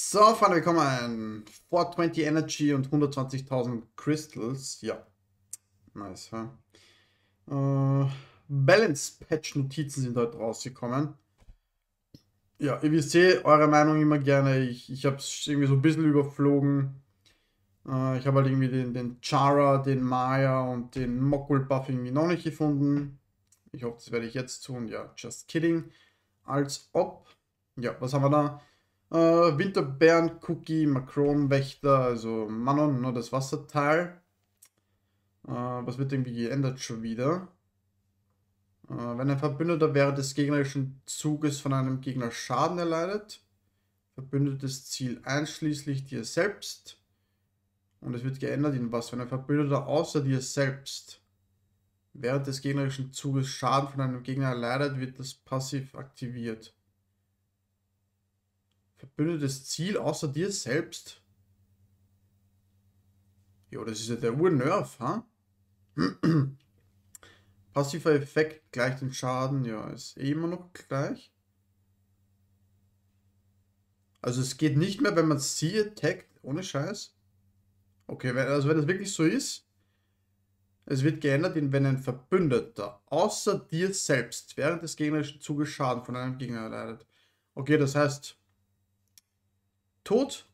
So, Freunde, willkommen. 420 Energy und 120.000 Crystals. Ja. Nice, hä? äh, Balance Patch Notizen sind heute rausgekommen. Ja, ihr wisst eh, eure Meinung immer gerne. Ich, ich habe es irgendwie so ein bisschen überflogen. Äh, ich habe halt irgendwie den, den Chara, den Maya und den Mokul Buff irgendwie noch nicht gefunden. Ich hoffe, das werde ich jetzt tun. Ja, just kidding. Als ob. Ja, was haben wir da? Äh, Winterbeeren, Cookie, Macron-Wächter, also Manon, nur das Wasserteil. Äh, was wird irgendwie geändert schon wieder? Äh, wenn ein Verbündeter während des gegnerischen Zuges von einem Gegner Schaden erleidet, verbündetes Ziel einschließlich dir selbst. Und es wird geändert in was, wenn ein Verbündeter außer dir selbst während des gegnerischen Zuges Schaden von einem Gegner erleidet, wird das passiv aktiviert. Verbündetes Ziel außer dir selbst? Ja, das ist ja der Urnerv, ha? Passiver Effekt gleich den Schaden, ja, ist eh immer noch gleich. Also es geht nicht mehr, wenn man sie attackt, ohne Scheiß. Okay, also wenn das wirklich so ist, es wird geändert, wenn ein Verbündeter außer dir selbst während des gegnerischen Zuges Schaden von einem Gegner erleidet. Okay, das heißt, tot.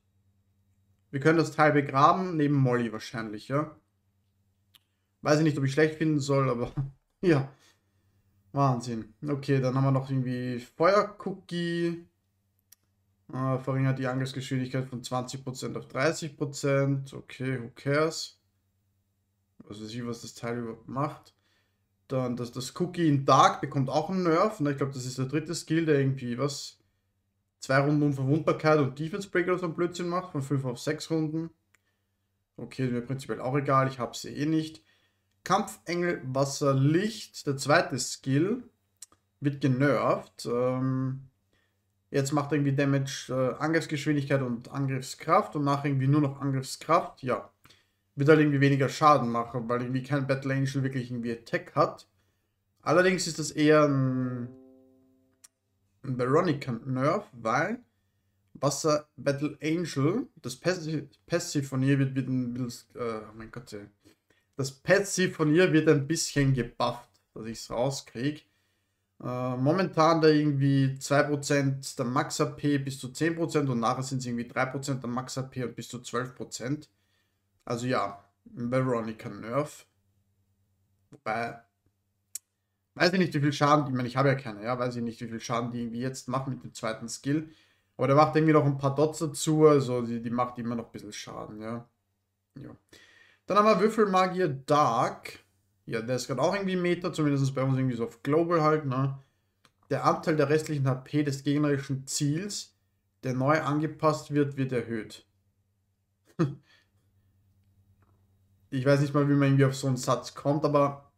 Wir können das Teil begraben, neben Molly wahrscheinlich, ja. Weiß ich nicht, ob ich schlecht finden soll, aber ja. Wahnsinn. Okay, dann haben wir noch irgendwie Feuercookie. Äh, verringert die Angriffsgeschwindigkeit von 20% auf 30%. Okay, who cares? Was weiß ich, was das Teil überhaupt macht. Dann das, das Cookie in Dark bekommt auch einen Nerf. Ne? Ich glaube, das ist der dritte Skill, der irgendwie was zwei Runden Unverwundbarkeit und Defense Breaker so ein Blödsinn macht, von 5 auf 6 Runden. Okay, mir prinzipiell auch egal, ich habe sie eh nicht. Kampfengel Wasser Licht, der zweite Skill, wird genervt. Ähm, jetzt macht er irgendwie Damage, äh, Angriffsgeschwindigkeit und Angriffskraft und nachher irgendwie nur noch Angriffskraft. Ja, wird halt irgendwie weniger Schaden machen, weil irgendwie kein Battle Angel wirklich irgendwie Attack hat. Allerdings ist das eher ein Veronica Nerf, weil Wasser Battle Angel, das Passiv von ihr wird, wird ein bisschen, äh, oh mein Gott, ey. das Passiv von ihr wird ein bisschen gebufft, dass ich es rauskriege. Äh, momentan da irgendwie 2% der Max AP bis zu 10% und nachher sind es irgendwie 3% der Max AP und bis zu 12%. Also ja, Veronica Nerf. Wobei Weiß ich nicht, wie viel Schaden, ich meine, ich habe ja keine, ja, weiß ich nicht, wie viel Schaden die irgendwie jetzt macht mit dem zweiten Skill. Aber der macht irgendwie noch ein paar Dots dazu, also die, die macht immer noch ein bisschen Schaden, ja. ja. Dann haben wir Würfelmagier Dark. Ja, der ist gerade auch irgendwie Meter, zumindest bei uns irgendwie so auf Global halt, ne? Der Anteil der restlichen HP des gegnerischen Ziels, der neu angepasst wird, wird erhöht. ich weiß nicht mal, wie man irgendwie auf so einen Satz kommt, aber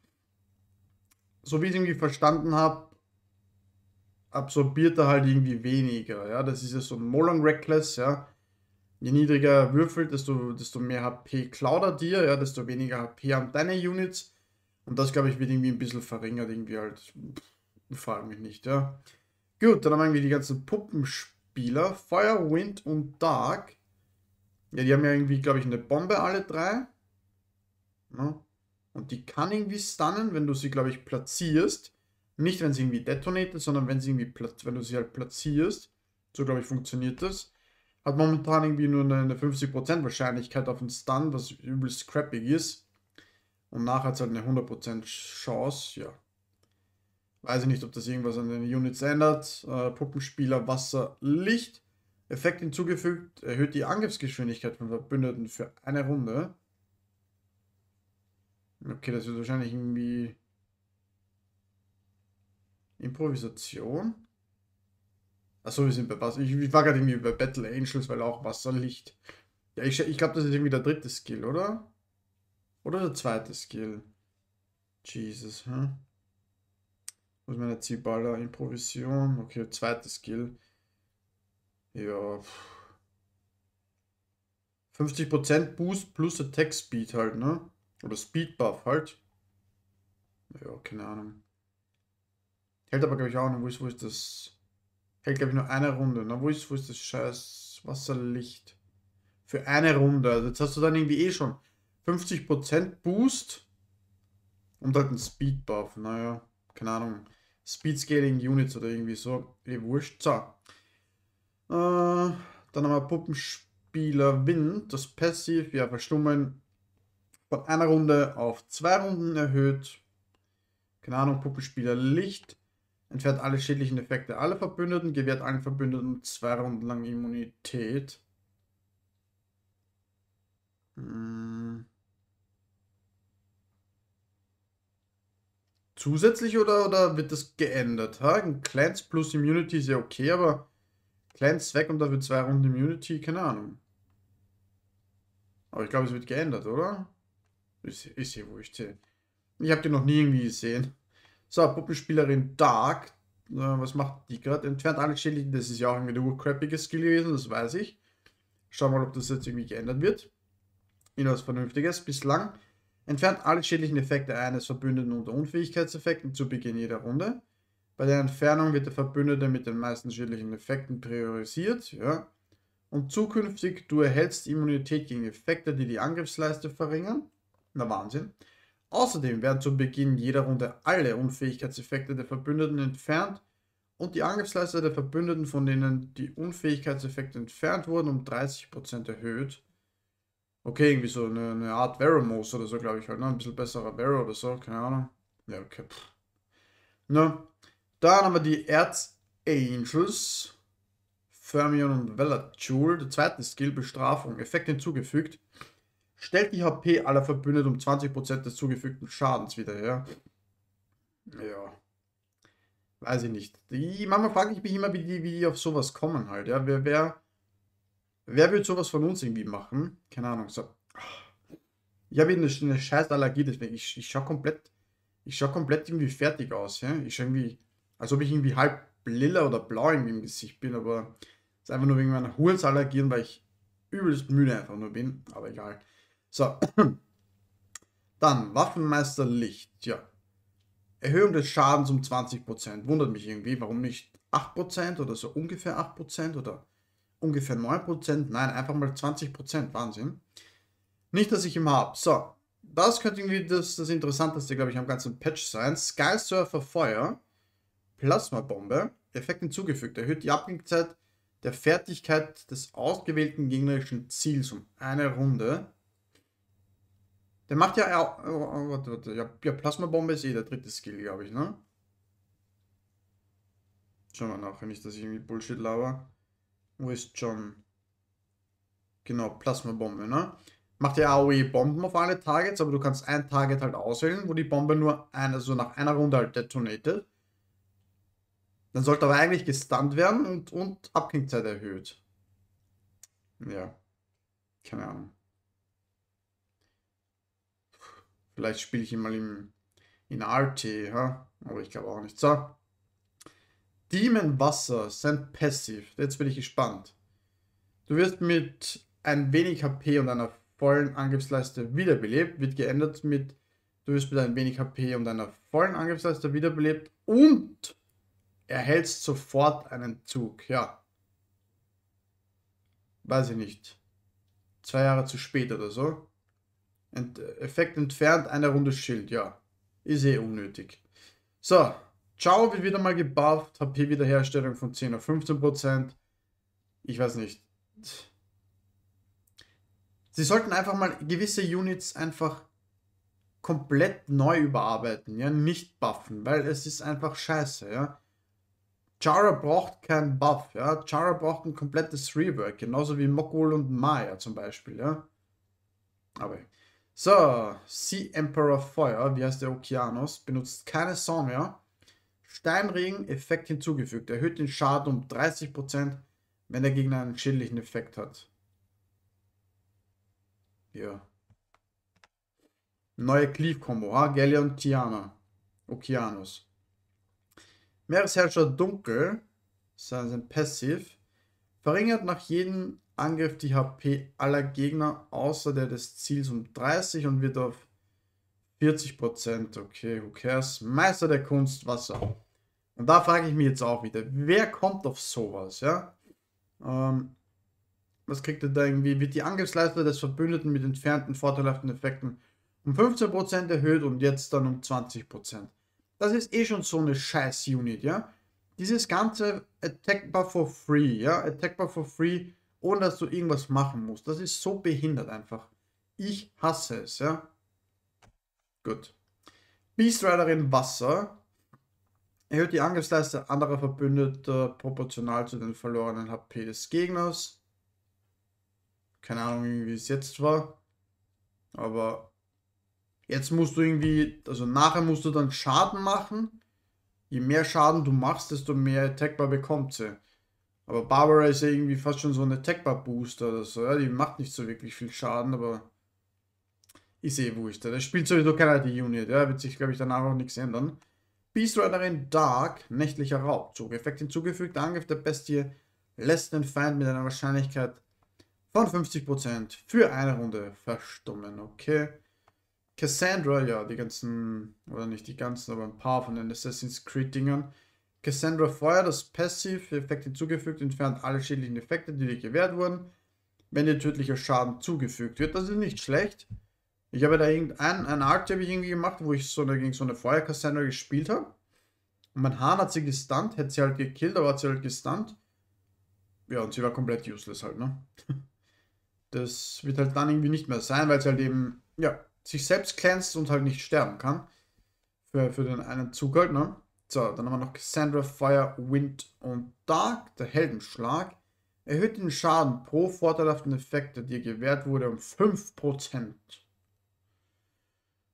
so wie ich es irgendwie verstanden habe, absorbiert er halt irgendwie weniger. Ja? Das ist ja so ein Molong Reckless, ja. Je niedriger er würfelt, desto, desto mehr HP klaut er dir, ja, desto weniger HP haben deine Units. Und das, glaube ich, wird irgendwie ein bisschen verringert, irgendwie halt. frage mich nicht, ja. Gut, dann haben wir irgendwie die ganzen Puppenspieler. Feuer, Wind und Dark. Ja, die haben ja irgendwie, glaube ich, eine Bombe alle drei. Ja. Und die kann irgendwie stunnen, wenn du sie, glaube ich, platzierst. Nicht, wenn sie irgendwie detonatet, sondern wenn, sie irgendwie wenn du sie halt platzierst. So, glaube ich, funktioniert das. Hat momentan irgendwie nur eine 50% Wahrscheinlichkeit auf einen Stun, was übel scrappig ist. Und nachher hat es halt eine 100% Chance, ja. Weiß ich nicht, ob das irgendwas an den Units ändert. Äh, Puppenspieler, Wasser, Licht. Effekt hinzugefügt, erhöht die Angriffsgeschwindigkeit von Verbündeten für eine Runde. Okay, das wird wahrscheinlich irgendwie Improvisation. Achso, wir sind bei Bass. Ich, ich war gerade irgendwie bei Battle Angels, weil auch Wasserlicht. Ja, ich, ich glaube, das ist irgendwie der dritte Skill, oder? Oder der zweite Skill. Jesus, hm? Was ist meine Ziehballer? Improvision. Okay, zweite Skill. Ja. 50% Boost plus Attack Speed halt, ne? Oder Speedbuff halt. Ja, keine Ahnung. Hält aber, glaube ich, auch noch. Wo ist, wo ist das? Hält, glaube ich, nur eine Runde. Na, wo ist, wo ist das scheiß Wasserlicht? Für eine Runde. Also jetzt hast du dann irgendwie eh schon 50% Boost und halt einen Speedbuff. Naja, keine Ahnung. Speed Scaling Units oder irgendwie so. Eh wurscht. So. Äh, dann haben wir Puppenspieler Wind. Das Passive, ja, verstummen von einer Runde auf zwei Runden erhöht. Keine Ahnung, Puppenspieler Licht. Entfernt alle schädlichen Effekte aller Verbündeten, gewährt allen Verbündeten zwei Runden lang Immunität. Hm. Zusätzlich oder, oder wird das geändert? Ha? Clans plus Immunity ist ja okay, aber Clans weg und dafür zwei Runden Immunity, keine Ahnung. Aber ich glaube, es wird geändert, oder? Ich, ich sehe, wo ich zähle. Ich habe die noch nie irgendwie gesehen. So, Puppenspielerin Dark. Äh, was macht die gerade? Entfernt alle Schädlichen. Das ist ja auch irgendwie eine crappiges Skill gewesen, das weiß ich. Schauen wir mal, ob das jetzt irgendwie geändert wird. In was Vernünftiges. Bislang entfernt alle schädlichen Effekte eines Verbündeten unter Unfähigkeitseffekten zu Beginn jeder Runde. Bei der Entfernung wird der Verbündete mit den meisten schädlichen Effekten priorisiert. Ja. Und zukünftig, du erhältst Immunität gegen Effekte, die die Angriffsleiste verringern. Na Wahnsinn. Außerdem werden zu Beginn jeder Runde alle Unfähigkeitseffekte der Verbündeten entfernt und die Angriffsleiste der Verbündeten, von denen die Unfähigkeitseffekte entfernt wurden, um 30% erhöht. Okay, irgendwie so eine, eine Art Veromos oder so, glaube ich halt, ne? Ein bisschen besserer Vero oder so, keine Ahnung. Ja, okay. Pff. Ne? Dann haben wir die Erzangels. Fermion und Velatjul. Der zweite Skill Bestrafung. Effekt hinzugefügt stellt die HP aller Verbündeten um 20% des zugefügten Schadens wieder her. Ja. Weiß ich nicht. Die, manchmal frage ich mich immer, wie die, wie die auf sowas kommen halt. Ja, wer, wer, wer wird sowas von uns irgendwie machen? Keine Ahnung. So. Ich habe eine, eine scheiß Allergie, deswegen ich, ich schaue komplett, ich schaue komplett irgendwie fertig aus. Ja? Ich schaue irgendwie, als ob ich irgendwie halb lila oder blau irgendwie im Gesicht bin, aber es ist einfach nur wegen meiner Hurensallergien, weil ich übelst müde einfach nur bin. Aber egal. So. Dann Waffenmeister Licht. Ja. Erhöhung des Schadens um 20%. Wundert mich irgendwie, warum nicht 8% oder so ungefähr 8% oder ungefähr 9%. Nein, einfach mal 20%. Wahnsinn. Nicht, dass ich ihn habe. So. Das könnte irgendwie das, das Interessanteste, glaube ich, am ganzen Patch sein. Sky Surfer Feuer. Plasmabombe. Effekt hinzugefügt. Erhöht die Abklingzeit der Fertigkeit des ausgewählten gegnerischen Ziels um eine Runde. Der macht ja. Oh, oh, warte, warte, ja, ja Plasma-Bombe ist eh der dritte Skill, glaube ich, ne? Schauen wir nach, wenn ich das irgendwie Bullshit laber. Wo ist John? Genau, Plasma-Bombe, ne? Macht ja AOE eh Bomben auf alle Targets, aber du kannst ein Target halt auswählen, wo die Bombe nur eine, so also nach einer Runde halt detonated. Dann sollte aber eigentlich gestunt werden und, und Abklingzeit erhöht. Ja. Keine Ahnung. Vielleicht spiele ich ihn mal im, in RT, ha? aber ich glaube auch nicht. So. Demon Wasser, sein Passive. Jetzt bin ich gespannt. Du wirst mit ein wenig HP und einer vollen Angriffsleiste wiederbelebt. Wird geändert mit, du wirst mit ein wenig HP und einer vollen Angriffsleiste wiederbelebt und erhältst sofort einen Zug. Ja. Weiß ich nicht. Zwei Jahre zu spät oder so. Ent Effekt entfernt, eine Runde Schild, ja. Ist eh unnötig. So, Ciao wird wieder mal gebufft, HP Wiederherstellung von 10 auf 15%. Ich weiß nicht. Sie sollten einfach mal gewisse Units einfach komplett neu überarbeiten, ja, nicht buffen, weil es ist einfach scheiße, ja. Chara braucht keinen Buff, ja. Chara braucht ein komplettes Rework, genauso wie Mokul und Maya zum Beispiel, ja. Aber so, Sea Emperor Feuer, wie heißt der Okeanos, benutzt keine Song mehr. Steinregen-Effekt hinzugefügt. Erhöht den Schaden um 30%, wenn der Gegner einen schädlichen Effekt hat. Ja. Neue Cleave-Kombo. Hagelia und Tiana. Okeanos. Meeresherrscher Dunkel. Sein Passiv. Verringert nach jedem Angriff die HP aller Gegner außer der des Ziels um 30 und wird auf 40%. Okay, who cares? Meister der Kunst, Wasser. Und da frage ich mich jetzt auch wieder, wer kommt auf sowas, ja? Ähm, was kriegt er da irgendwie? Wird die Angriffsleiste des Verbündeten mit entfernten vorteilhaften Effekten um 15% erhöht und jetzt dann um 20%. Das ist eh schon so eine scheiß Unit, ja? Dieses ganze Attack Bar for Free, ja? Attack Bar for Free ohne dass du irgendwas machen musst. Das ist so behindert einfach. Ich hasse es, ja. Gut. Beast Riderin Wasser erhöht die Angriffsleiste anderer Verbündeter proportional zu den verlorenen HP des Gegners. Keine Ahnung, wie es jetzt war. Aber jetzt musst du irgendwie, also nachher musst du dann Schaden machen. Je mehr Schaden du machst, desto mehr Attack bekommt sie. Aber Barbara ist ja irgendwie fast schon so eine Tech-Booster oder so. Ja? Die macht nicht so wirklich viel Schaden, aber ich sehe, wo ich da. Das spielt sowieso keiner die Unit. Ja? Wird sich, glaube ich, danach auch nichts ändern. Beast Riderin Dark, nächtlicher Raubzug. Effekt hinzugefügt, Angriff der Bestie lässt den Feind mit einer Wahrscheinlichkeit von 50% für eine Runde verstummen. Okay. Cassandra, ja, die ganzen, oder nicht die ganzen, aber ein paar von den Assassin's Creed-Dingern. Cassandra Feuer, das Passiv, Effekt hinzugefügt, entfernt alle schädlichen Effekte, die dir gewährt wurden, wenn dir tödlicher Schaden zugefügt wird. Das ist nicht schlecht. Ich habe da irgendeinen einen Arc, habe ich irgendwie gemacht, wo ich so eine, gegen so eine Feuer Cassandra gespielt habe. Und mein Hahn hat sie gestunt, hätte sie halt gekillt, aber hat sie halt gestunt. Ja, und sie war komplett useless halt, ne? Das wird halt dann irgendwie nicht mehr sein, weil sie halt eben, ja, sich selbst glänzt und halt nicht sterben kann. Für, für den einen Zug halt, ne? So, dann haben wir noch Cassandra Fire, Wind und Dark, der Heldenschlag. Erhöht den Schaden pro vorteilhaften Effekt, der dir gewährt wurde, um 5%.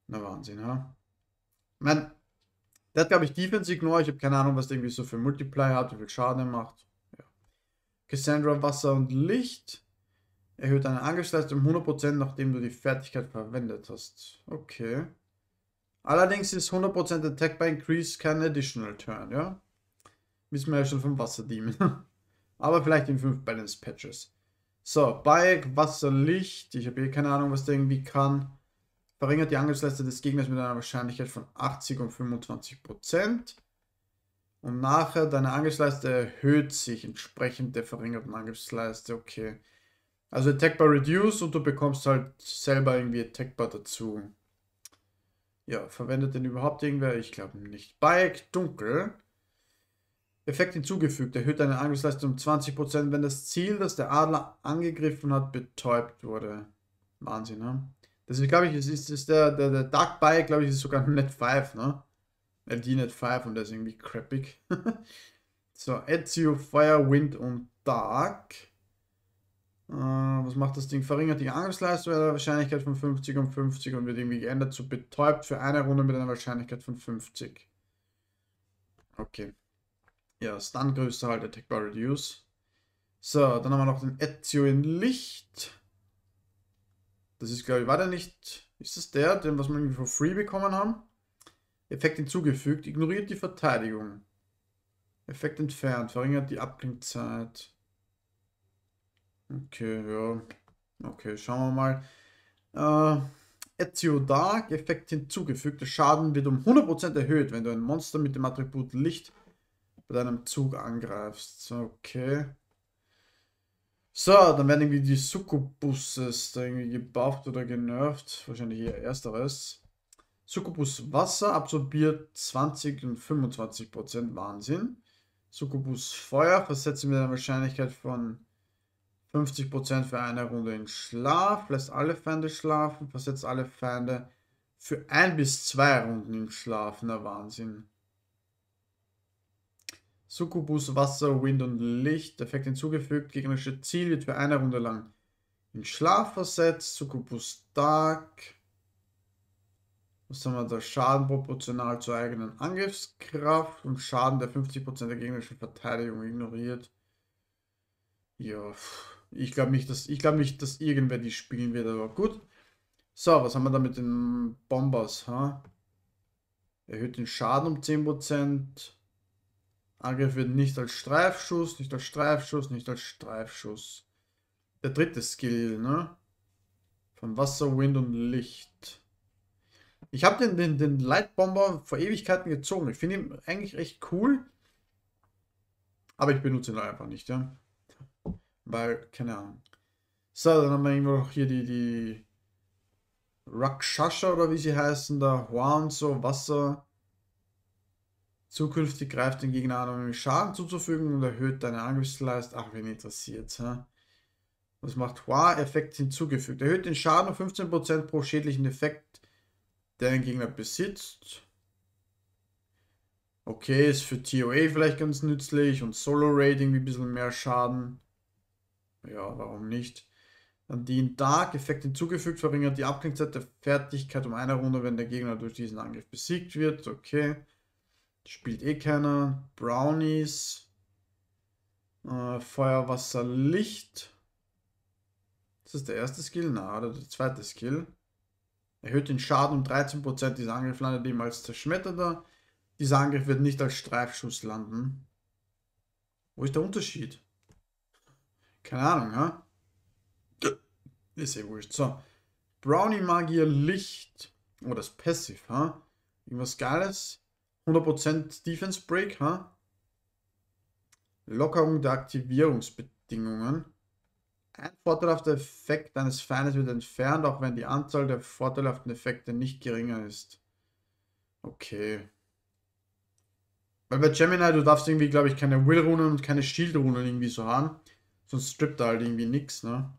Na Wahnsinn, ja. Ich meine, der hat, glaube ich, Defense Ignore. Ich habe keine Ahnung, was der irgendwie so für Multiplier hat, wie viel Schaden er macht. Ja. Cassandra Wasser und Licht. Erhöht deine Angriffsleistung um 100%, nachdem du die Fertigkeit verwendet hast. Okay. Allerdings ist 100% Attack by Increase kein Additional Turn, ja? Wissen wir ja schon vom Wasserdemon. Aber vielleicht in 5 Balance Patches. So, Bayek, Wasserlicht. Ich habe hier keine Ahnung, was der irgendwie kann. Verringert die Angriffsleiste des Gegners mit einer Wahrscheinlichkeit von 80 und 25%. Und nachher deine Angriffsleiste erhöht sich entsprechend der verringerten Angriffsleiste. Okay. Also Attack by Reduce und du bekommst halt selber irgendwie Attack by dazu. Ja, verwendet denn überhaupt irgendwer? Ich glaube nicht. Bike, dunkel. Effekt hinzugefügt. Erhöht deine Angriffsleistung um 20%, wenn das Ziel, das der Adler angegriffen hat, betäubt wurde. Wahnsinn, ne? Das ist, glaube ich, ist, ist, ist der, der, der Dark Bike, glaube ich, ist sogar Net 5, ne? LD Net 5 und der ist irgendwie crappig. so, Ezio, Fire, Wind und Dark. Äh, was macht das Ding? Verringert die Angriffsleistung bei einer Wahrscheinlichkeit von 50 um 50 und wird irgendwie geändert zu betäubt für eine Runde mit einer Wahrscheinlichkeit von 50. Okay. Ja, Stun-Größe halt, Attack by Reduce. So, dann haben wir noch den Ezio in Licht. Das ist, glaube ich, war der nicht... Ist das der, den was wir irgendwie for free bekommen haben? Effekt hinzugefügt. Ignoriert die Verteidigung. Effekt entfernt. Verringert die Abklingzeit. Okay, ja. Okay, schauen wir mal. Äh, Ezio Dark, Effekt hinzugefügt. Der Schaden wird um 100% erhöht, wenn du ein Monster mit dem Attribut Licht bei deinem Zug angreifst. Okay. So, dann werden irgendwie die Succubuses da irgendwie gebufft oder genervt. Wahrscheinlich hier ersteres. Succubus Wasser absorbiert 20 und 25 Wahnsinn. Succubus Feuer versetzt mit einer Wahrscheinlichkeit von 50% für eine Runde in Schlaf, lässt alle Feinde schlafen, versetzt alle Feinde für ein bis zwei Runden in Schlaf. Na Wahnsinn. Succubus, Wasser, Wind und Licht. Effekt hinzugefügt. Gegnerische Ziel wird für eine Runde lang in Schlaf versetzt. Succubus Dark. Was haben wir da? Schaden proportional zur eigenen Angriffskraft und Schaden der 50% der gegnerischen Verteidigung ignoriert. Ja. Pff. Ich glaube nicht, dass, ich glaube nicht, dass irgendwer die spielen wird, aber gut. So, was haben wir da mit den Bombers? Ha? Erhöht den Schaden um 10%. Angriff wird nicht als Streifschuss, nicht als Streifschuss, nicht als Streifschuss. Der dritte Skill, ne? Von Wasser, Wind und Licht. Ich habe den, den, den Lightbomber vor Ewigkeiten gezogen. Ich finde ihn eigentlich recht cool. Aber ich benutze ihn einfach nicht, ja bei, keine Ahnung. So, dann haben wir irgendwo noch hier die, die Rakshasha oder wie sie heißen, da Juan, so Wasser. Zukünftig greift den Gegner an, um ihm Schaden zuzufügen und erhöht deine Angriffsleistung. Ach, wen interessiert, hä? Was macht Hua? Effekt hinzugefügt. Erhöht den Schaden um 15% pro schädlichen Effekt, der ein Gegner besitzt. Okay, ist für TOA e vielleicht ganz nützlich und Solo rating wie ein bisschen mehr Schaden. Ja, warum nicht? Dann den Dark-Effekt hinzugefügt, verringert die Abklingzeit der Fertigkeit um eine Runde, wenn der Gegner durch diesen Angriff besiegt wird. Okay. Spielt eh keiner. Brownies. Äh, Feuer, Wasser, Licht. Das ist der erste Skill. Na, oder der zweite Skill. Erhöht den Schaden um 13%. Dieser Angriff landet eben als zerschmetterter. Dieser Angriff wird nicht als Streifschuss landen. Wo ist der Unterschied? Keine Ahnung, ja? Ist ja wurscht. So. Brownie Magier Licht. Oh, das Passive, ha? Irgendwas Geiles. 100% Defense Break, ha? Lockerung der Aktivierungsbedingungen. Ein vorteilhafter Effekt eines Feindes wird entfernt, auch wenn die Anzahl der vorteilhaften Effekte nicht geringer ist. Okay. Weil bei Gemini, du darfst irgendwie, glaube ich, keine Will-Runen und keine Shield-Runen irgendwie so haben. Sonst strippt er halt irgendwie nichts, ne?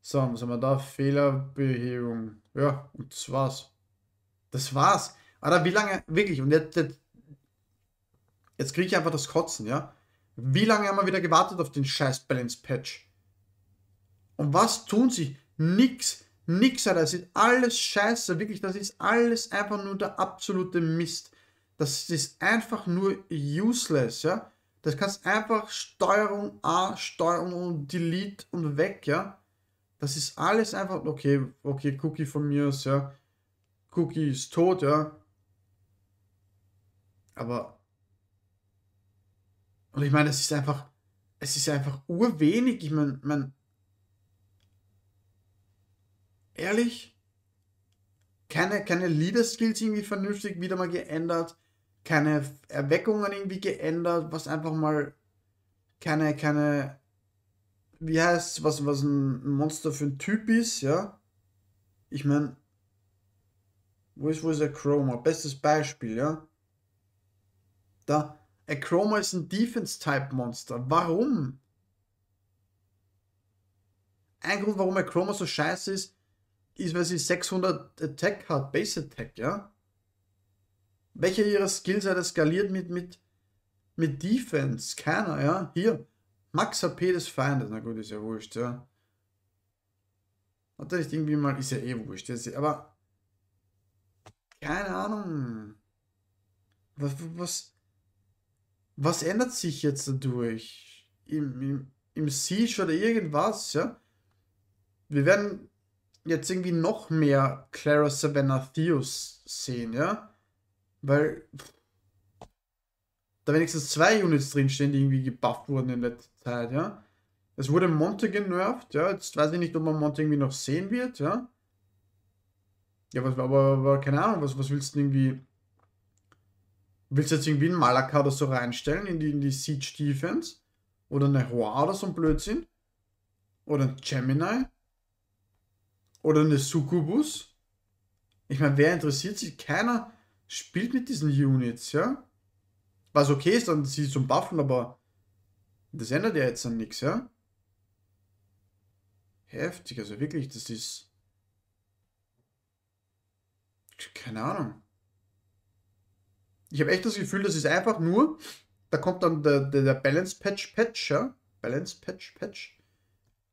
So, was haben wir da? Fehlerbehebung. Ja, und das war's. Das war's. Alter, wie lange, wirklich, und jetzt, jetzt, jetzt kriege ich einfach das Kotzen, ja? Wie lange haben wir wieder gewartet auf den scheiß Balance-Patch? Und was tun sie? Nix, nix, Alter. Das ist alles scheiße, wirklich. Das ist alles einfach nur der absolute Mist. Das ist einfach nur useless, ja? Das kannst einfach Steuerung A, Steuerung und Delete und weg, ja. Das ist alles einfach, okay, okay, Cookie von mir ist, ja. Cookie ist tot, ja. Aber. Und ich meine, es ist einfach, es ist einfach urwenig. Ich meine, mein, ehrlich, keine, keine Leader Skills irgendwie vernünftig wieder mal geändert keine Erweckungen irgendwie geändert, was einfach mal keine, keine, wie heißt was, was ein Monster für ein Typ ist, ja? Ich meine, wo ist, wo ist der Chroma? Bestes Beispiel, ja? Da, Achroma ist ein Defense-Type-Monster. Warum? Ein Grund, warum Achroma so scheiße ist, ist, weil sie 600 Attack hat, Base Attack, ja? Welcher ihrer Skills hat er skaliert mit, mit, mit Defense? Keiner, ja. Hier, Max HP des Feindes. Na gut, ist ja wurscht, ja. Hat er nicht irgendwie mal, ist ja eh wurscht, ja. aber keine Ahnung. Was, was, was ändert sich jetzt dadurch? Im, im, Im Siege oder irgendwas, ja? Wir werden jetzt irgendwie noch mehr Clara Savannah Theos sehen, ja? Weil da wenigstens zwei Units drinstehen, die irgendwie gebufft wurden in letzter Zeit, ja. Es wurde Monte genervt, ja. Jetzt weiß ich nicht, ob man Monte irgendwie noch sehen wird, ja. Ja, was, aber, aber keine Ahnung, was, was willst du irgendwie. Willst du jetzt irgendwie einen Malaka oder so reinstellen in die, in die Siege Defense? Oder eine Hoa oder so ein Blödsinn? Oder ein Gemini? Oder eine Succubus? Ich meine, wer interessiert sich? Keiner spielt mit diesen Units, ja? Was okay ist, dann sie zum Buffen, aber das ändert ja jetzt dann nichts, ja? Heftig, also wirklich, das ist... Keine Ahnung. Ich habe echt das Gefühl, das ist einfach nur, da kommt dann der, der, der Balance Patch Patch, ja? Balance Patch Patch.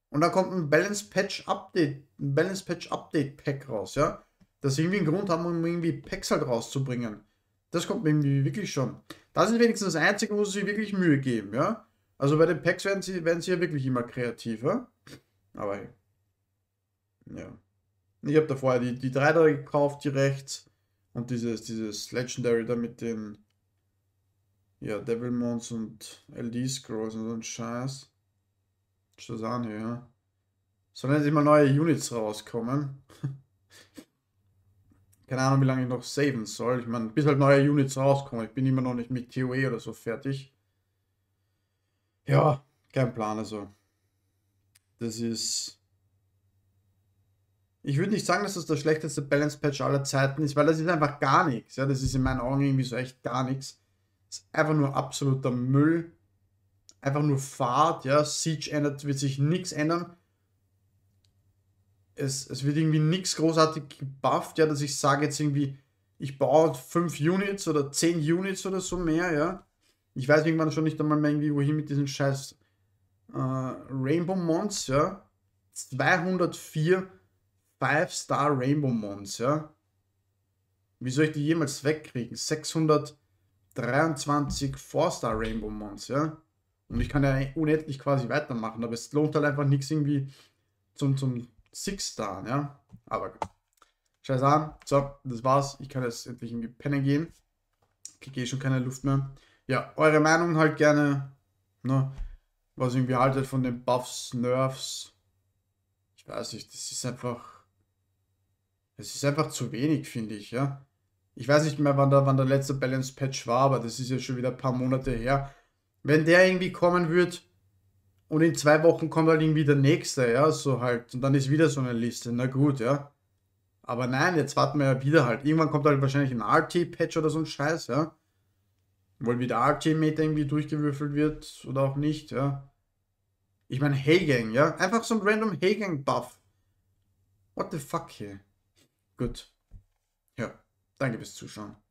Und dann kommt ein Balance Patch Update, ein Balance Patch Update Pack raus, ja? dass sie irgendwie einen Grund haben, um irgendwie Packs halt rauszubringen. Das kommt mir irgendwie wirklich schon. Das ist wenigstens das Einzige, wo sie sich wirklich Mühe geben, ja. Also bei den Packs werden sie, werden sie ja wirklich immer kreativer. Aber Ja. Ich habe da vorher die, die drei da gekauft, die rechts. Und dieses, dieses Legendary da mit den ja, Devilmons und LD Scrolls und so ein Scheiß. Schazane, ja. Sollen jetzt immer neue Units rauskommen. keine Ahnung, wie lange ich noch saven soll. Ich meine, bis halt neue Units rauskommen. Ich bin immer noch nicht mit TOE oder so fertig. Ja, kein Plan, also. Das ist... Ich würde nicht sagen, dass das der schlechteste Balance-Patch aller Zeiten ist, weil das ist einfach gar nichts. Ja, das ist in meinen Augen irgendwie so echt gar nichts. Das ist einfach nur absoluter Müll. Einfach nur Fahrt, ja. Siege ändert, wird sich nichts ändern es, es wird irgendwie nichts großartig gebufft, ja, dass ich sage jetzt irgendwie, ich baue 5 Units oder 10 Units oder so mehr, ja. Ich weiß irgendwann schon nicht einmal mehr irgendwie, wohin mit diesen scheiß äh, Rainbow Mons, ja. 204 5-Star Rainbow Mons, ja. Wie soll ich die jemals wegkriegen? 623 4-Star Rainbow Mons, ja. Und ich kann ja unendlich quasi weitermachen, aber es lohnt halt einfach nichts irgendwie zum, zum Six Star, ja. Aber scheiß an. So, das war's. Ich kann jetzt endlich in die pennen gehen. Kriege eh schon keine Luft mehr. Ja, eure Meinung halt gerne. Ne? Was irgendwie haltet von den Buffs, Nerfs. Ich weiß nicht, das ist einfach. Es ist einfach zu wenig, finde ich, ja. Ich weiß nicht mehr, wann der, wann der letzte Balance Patch war, aber das ist ja schon wieder ein paar Monate her. Wenn der irgendwie kommen wird, und in zwei Wochen kommt halt irgendwie der nächste, ja, so halt. Und dann ist wieder so eine Liste. Na gut, ja. Aber nein, jetzt warten wir ja wieder halt. Irgendwann kommt halt wahrscheinlich ein RT-Patch oder so ein Scheiß, ja. Weil wieder rt meter irgendwie durchgewürfelt wird oder auch nicht, ja. Ich meine, Haygang, ja. Einfach so ein random haygang buff What the fuck hier? Gut. Ja. Danke fürs Zuschauen.